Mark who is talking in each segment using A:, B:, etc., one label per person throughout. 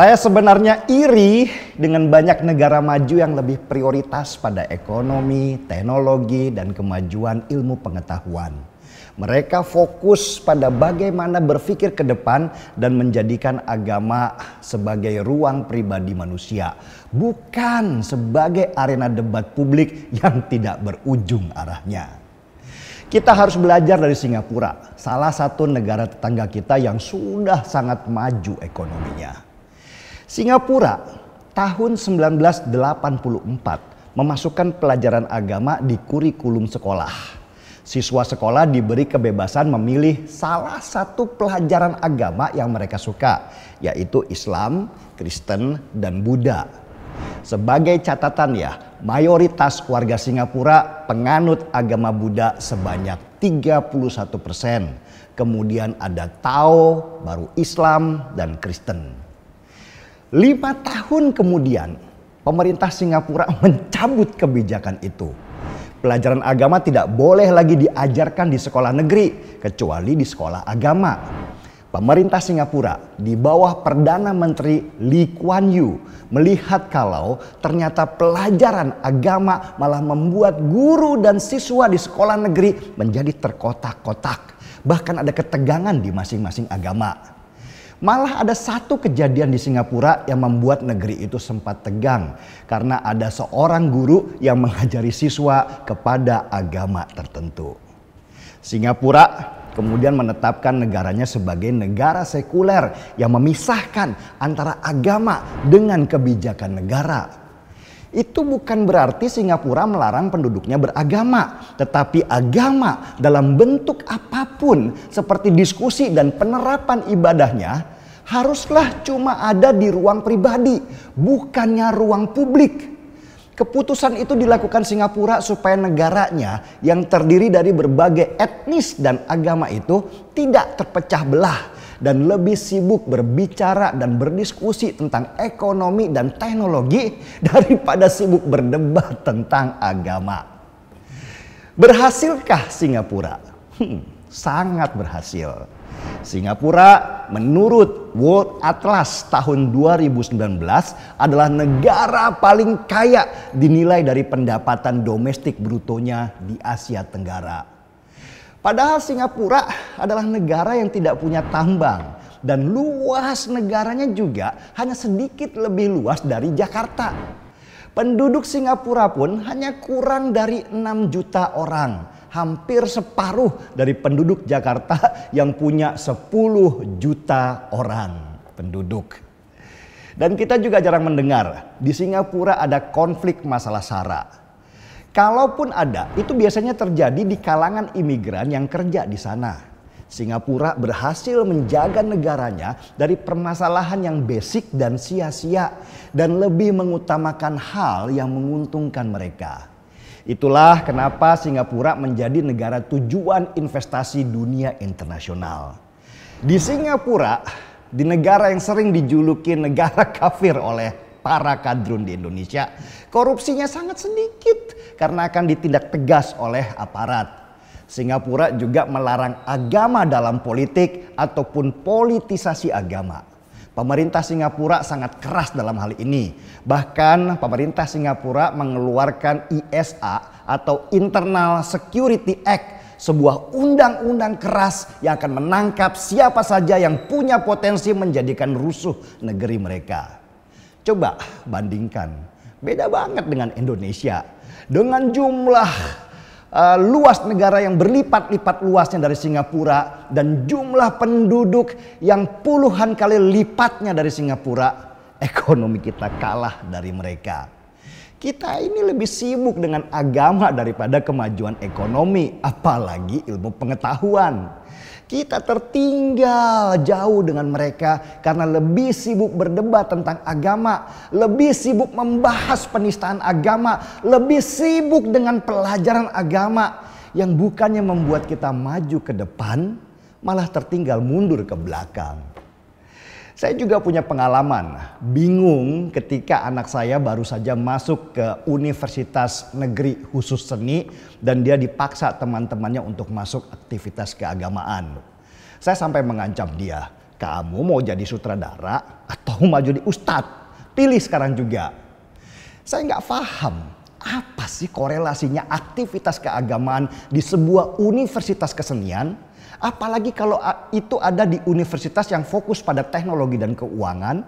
A: Saya sebenarnya iri dengan banyak negara maju yang lebih prioritas pada ekonomi, teknologi, dan kemajuan ilmu pengetahuan. Mereka fokus pada bagaimana berpikir ke depan dan menjadikan agama sebagai ruang pribadi manusia, bukan sebagai arena debat publik yang tidak berujung arahnya. Kita harus belajar dari Singapura, salah satu negara tetangga kita yang sudah sangat maju ekonominya. Singapura tahun 1984 memasukkan pelajaran agama di kurikulum sekolah. Siswa sekolah diberi kebebasan memilih salah satu pelajaran agama yang mereka suka, yaitu Islam, Kristen, dan Buddha. Sebagai catatan ya, mayoritas warga Singapura penganut agama Buddha sebanyak 31 persen. Kemudian ada Tao, baru Islam, dan Kristen. Lima tahun kemudian, pemerintah Singapura mencabut kebijakan itu. Pelajaran agama tidak boleh lagi diajarkan di sekolah negeri, kecuali di sekolah agama. Pemerintah Singapura di bawah Perdana Menteri Lee Kuan Yew melihat kalau ternyata pelajaran agama malah membuat guru dan siswa di sekolah negeri menjadi terkotak-kotak. Bahkan ada ketegangan di masing-masing agama. Malah ada satu kejadian di Singapura yang membuat negeri itu sempat tegang karena ada seorang guru yang mengajari siswa kepada agama tertentu. Singapura kemudian menetapkan negaranya sebagai negara sekuler yang memisahkan antara agama dengan kebijakan negara. Itu bukan berarti Singapura melarang penduduknya beragama, tetapi agama dalam bentuk apapun, seperti diskusi dan penerapan ibadahnya, haruslah cuma ada di ruang pribadi, bukannya ruang publik. Keputusan itu dilakukan Singapura supaya negaranya yang terdiri dari berbagai etnis dan agama itu tidak terpecah belah, dan lebih sibuk berbicara dan berdiskusi tentang ekonomi dan teknologi daripada sibuk berdebat tentang agama. Berhasilkah Singapura? Hmm, sangat berhasil. Singapura menurut World Atlas tahun 2019 adalah negara paling kaya dinilai dari pendapatan domestik brutonya di Asia Tenggara. Padahal Singapura adalah negara yang tidak punya tambang dan luas negaranya juga hanya sedikit lebih luas dari Jakarta. Penduduk Singapura pun hanya kurang dari 6 juta orang, hampir separuh dari penduduk Jakarta yang punya 10 juta orang penduduk. Dan kita juga jarang mendengar di Singapura ada konflik masalah sara. Kalaupun ada, itu biasanya terjadi di kalangan imigran yang kerja di sana. Singapura berhasil menjaga negaranya dari permasalahan yang basic dan sia-sia dan lebih mengutamakan hal yang menguntungkan mereka. Itulah kenapa Singapura menjadi negara tujuan investasi dunia internasional. Di Singapura, di negara yang sering dijuluki negara kafir oleh para kadrun di Indonesia, korupsinya sangat sedikit karena akan ditindak tegas oleh aparat. Singapura juga melarang agama dalam politik ataupun politisasi agama. Pemerintah Singapura sangat keras dalam hal ini. Bahkan pemerintah Singapura mengeluarkan ISA atau Internal Security Act, sebuah undang-undang keras yang akan menangkap siapa saja yang punya potensi menjadikan rusuh negeri mereka. Coba bandingkan, beda banget dengan Indonesia. Dengan jumlah uh, luas negara yang berlipat-lipat luasnya dari Singapura dan jumlah penduduk yang puluhan kali lipatnya dari Singapura, ekonomi kita kalah dari mereka. Kita ini lebih sibuk dengan agama daripada kemajuan ekonomi, apalagi ilmu pengetahuan. Kita tertinggal jauh dengan mereka karena lebih sibuk berdebat tentang agama, lebih sibuk membahas penistaan agama, lebih sibuk dengan pelajaran agama yang bukannya membuat kita maju ke depan, malah tertinggal mundur ke belakang. Saya juga punya pengalaman bingung ketika anak saya baru saja masuk ke Universitas Negeri Khusus Seni dan dia dipaksa teman-temannya untuk masuk aktivitas keagamaan. Saya sampai mengancam dia, kamu mau jadi sutradara atau mau jadi ustadz? Pilih sekarang juga. Saya nggak paham apa sih korelasinya aktivitas keagamaan di sebuah universitas kesenian Apalagi kalau ah, itu ada di universitas yang fokus pada teknologi dan keuangan,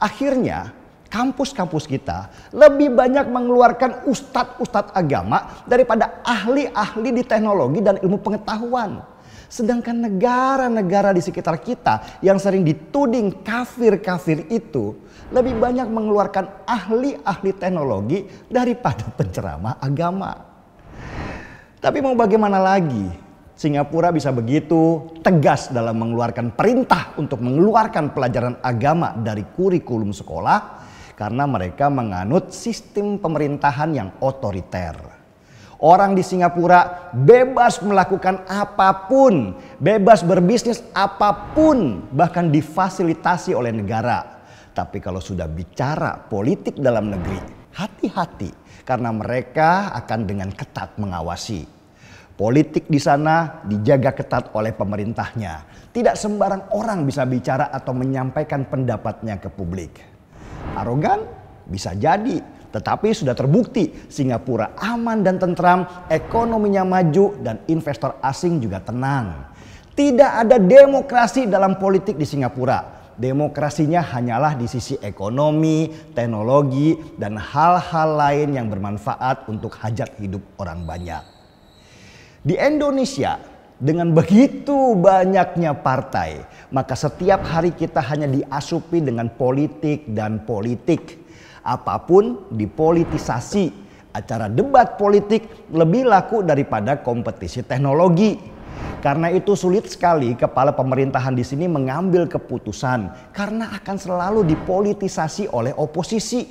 A: akhirnya kampus-kampus kita lebih banyak mengeluarkan ustadz-ustadz agama daripada ahli-ahli di teknologi dan ilmu pengetahuan. Sedangkan negara-negara di sekitar kita yang sering dituding kafir-kafir itu lebih banyak mengeluarkan ahli-ahli teknologi daripada penceramah agama. Tapi mau bagaimana lagi? Singapura bisa begitu tegas dalam mengeluarkan perintah untuk mengeluarkan pelajaran agama dari kurikulum sekolah karena mereka menganut sistem pemerintahan yang otoriter. Orang di Singapura bebas melakukan apapun, bebas berbisnis apapun, bahkan difasilitasi oleh negara. Tapi kalau sudah bicara politik dalam negeri, hati-hati karena mereka akan dengan ketat mengawasi. Politik di sana dijaga ketat oleh pemerintahnya. Tidak sembarang orang bisa bicara atau menyampaikan pendapatnya ke publik. Arogan bisa jadi, tetapi sudah terbukti Singapura aman dan tentram, ekonominya maju dan investor asing juga tenang. Tidak ada demokrasi dalam politik di Singapura. Demokrasinya hanyalah di sisi ekonomi, teknologi, dan hal-hal lain yang bermanfaat untuk hajat hidup orang banyak. Di Indonesia, dengan begitu banyaknya partai, maka setiap hari kita hanya diasupi dengan politik dan politik. Apapun dipolitisasi, acara debat politik lebih laku daripada kompetisi teknologi. Karena itu sulit sekali kepala pemerintahan di sini mengambil keputusan karena akan selalu dipolitisasi oleh oposisi.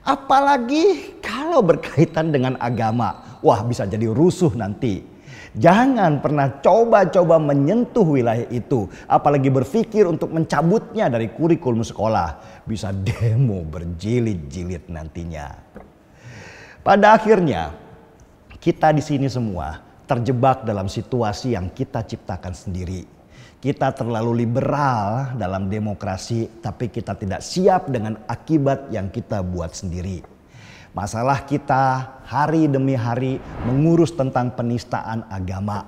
A: Apalagi kalau berkaitan dengan agama. Wah, bisa jadi rusuh nanti. Jangan pernah coba-coba menyentuh wilayah itu, apalagi berpikir untuk mencabutnya dari kurikulum sekolah. Bisa demo berjilid-jilid nantinya. Pada akhirnya, kita di sini semua terjebak dalam situasi yang kita ciptakan sendiri. Kita terlalu liberal dalam demokrasi, tapi kita tidak siap dengan akibat yang kita buat sendiri. Masalah kita hari demi hari mengurus tentang penistaan agama.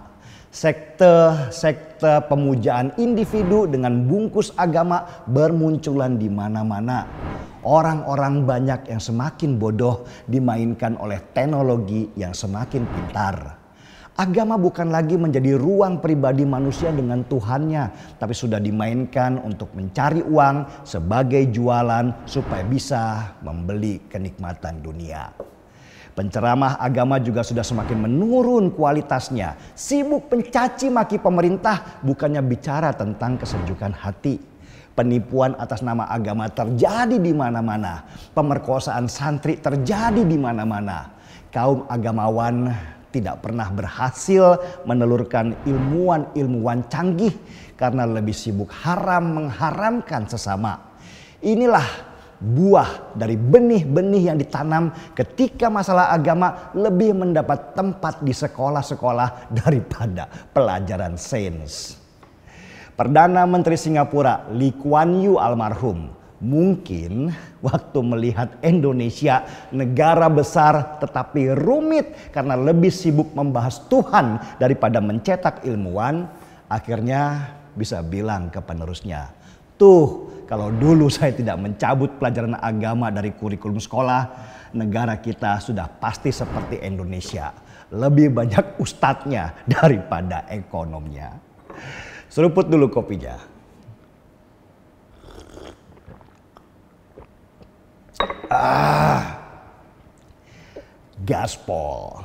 A: Sekte-sekte pemujaan individu dengan bungkus agama bermunculan di mana-mana. Orang-orang banyak yang semakin bodoh dimainkan oleh teknologi yang semakin pintar. Agama bukan lagi menjadi ruang pribadi manusia dengan Tuhannya, tapi sudah dimainkan untuk mencari uang sebagai jualan supaya bisa membeli kenikmatan dunia. Penceramah agama juga sudah semakin menurun kualitasnya. Sibuk pencaci maki pemerintah bukannya bicara tentang kesejukan hati. Penipuan atas nama agama terjadi di mana-mana. Pemerkosaan santri terjadi di mana-mana. Kaum agamawan tidak pernah berhasil menelurkan ilmuwan-ilmuwan canggih karena lebih sibuk haram mengharamkan sesama. Inilah buah dari benih-benih yang ditanam ketika masalah agama lebih mendapat tempat di sekolah-sekolah daripada pelajaran sains. Perdana Menteri Singapura Lee Kuan Yew almarhum Mungkin waktu melihat Indonesia negara besar tetapi rumit karena lebih sibuk membahas Tuhan daripada mencetak ilmuwan, akhirnya bisa bilang ke penerusnya, "Tuh, kalau dulu saya tidak mencabut pelajaran agama dari kurikulum sekolah, negara kita sudah pasti seperti Indonesia, lebih banyak ustadznya daripada ekonomnya." Seruput dulu kopinya. Ah, gaspol.